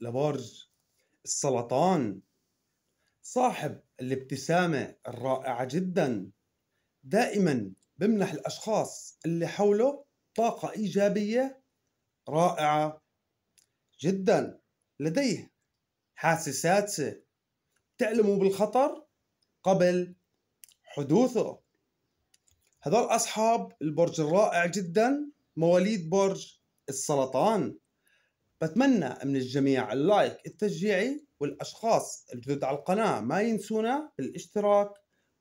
لبرج السرطان صاحب الابتسامة الرائعة جدا دائما بمنح الأشخاص اللي حوله طاقة إيجابية رائعة جدا لديه حاسسات تعلم بالخطر قبل حدوثه هذول أصحاب البرج الرائع جدا مواليد برج السرطان بتمنى من الجميع اللايك التشجيعي والاشخاص الجدد على القناه ما ينسونا بالاشتراك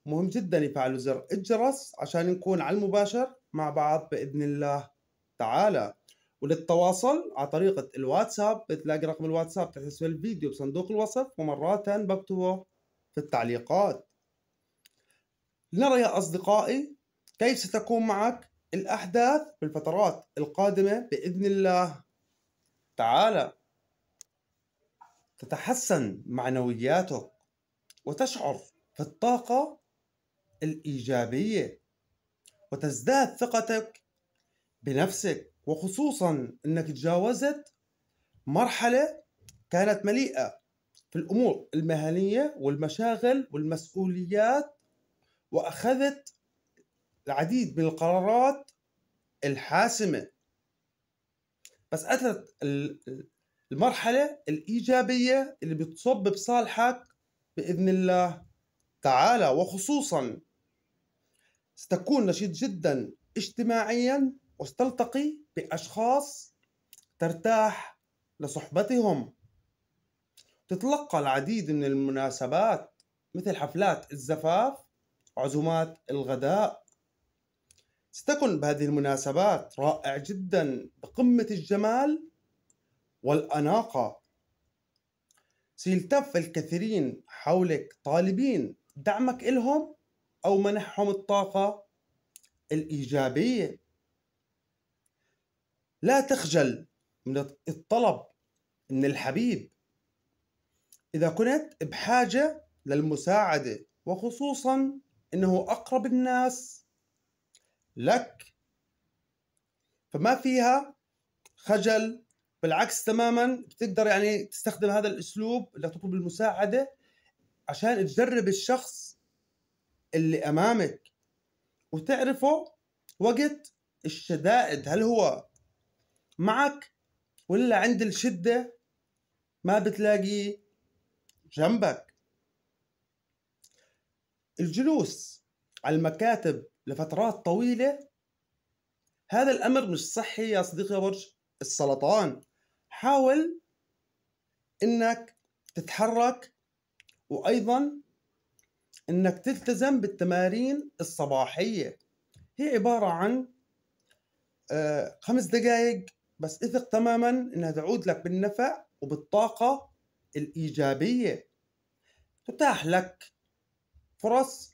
مهم جدا يفعلوا زر الجرس عشان نكون على المباشر مع بعض باذن الله تعالى وللتواصل على طريقة الواتساب بتلاقي رقم الواتساب تحت اسم الفيديو بصندوق الوصف ومرات بكتبه في التعليقات لنرى يا أصدقائي كيف ستكون معك الأحداث في الفترات القادمة بإذن الله تعال تتحسن معنوياتك وتشعر في الطاقة الإيجابية وتزداد ثقتك بنفسك وخصوصا أنك تجاوزت مرحلة كانت مليئة في الأمور المهنية والمشاغل والمسؤوليات وأخذت العديد من القرارات الحاسمة بس اثرت المرحلة الإيجابية اللي بتصب بصالحك بإذن الله تعالى وخصوصا ستكون نشيط جدا اجتماعيا وستلتقي بأشخاص ترتاح لصحبتهم تتلقى العديد من المناسبات مثل حفلات الزفاف وعزومات الغداء ستكن بهذه المناسبات رائع جدا بقمة الجمال والأناقة سيلتف الكثيرين حولك طالبين دعمك إلهم أو منحهم الطاقة الإيجابية لا تخجل من الطلب من الحبيب إذا كنت بحاجة للمساعدة وخصوصا أنه أقرب الناس لك فما فيها خجل بالعكس تماما بتقدر يعني تستخدم هذا الاسلوب اللي تطلب المساعده عشان تجرب الشخص اللي امامك وتعرفه وقت الشدائد هل هو معك ولا عند الشده ما بتلاقيه جنبك الجلوس على المكاتب لفترات طويلة هذا الأمر مش صحي يا صديقي برج السرطان حاول إنك تتحرك وأيضا إنك تلتزم بالتمارين الصباحية هي عبارة عن آه، خمس دقائق بس اثق تماما انها تعود لك بالنفع وبالطاقة الإيجابية تتاح لك فرص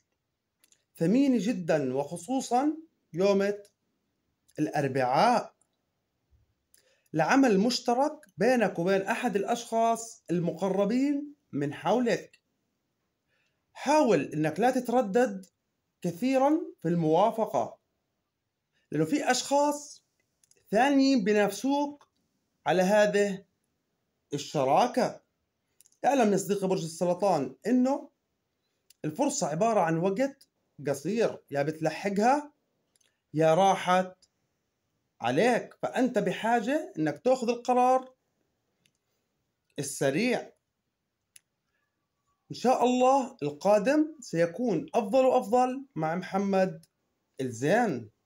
ثمينة جدا وخصوصا يوم الأربعاء لعمل مشترك بينك وبين أحد الأشخاص المقربين من حولك حاول أنك لا تتردد كثيرا في الموافقة لأنه في أشخاص ثانيين بينافسوك على هذه الشراكة اعلم يا صديقي برج السرطان أنه الفرصة عبارة عن وقت قصير يا بتلحقها يا راحت عليك فأنت بحاجة أنك تأخذ القرار السريع إن شاء الله القادم سيكون أفضل وأفضل مع محمد الزين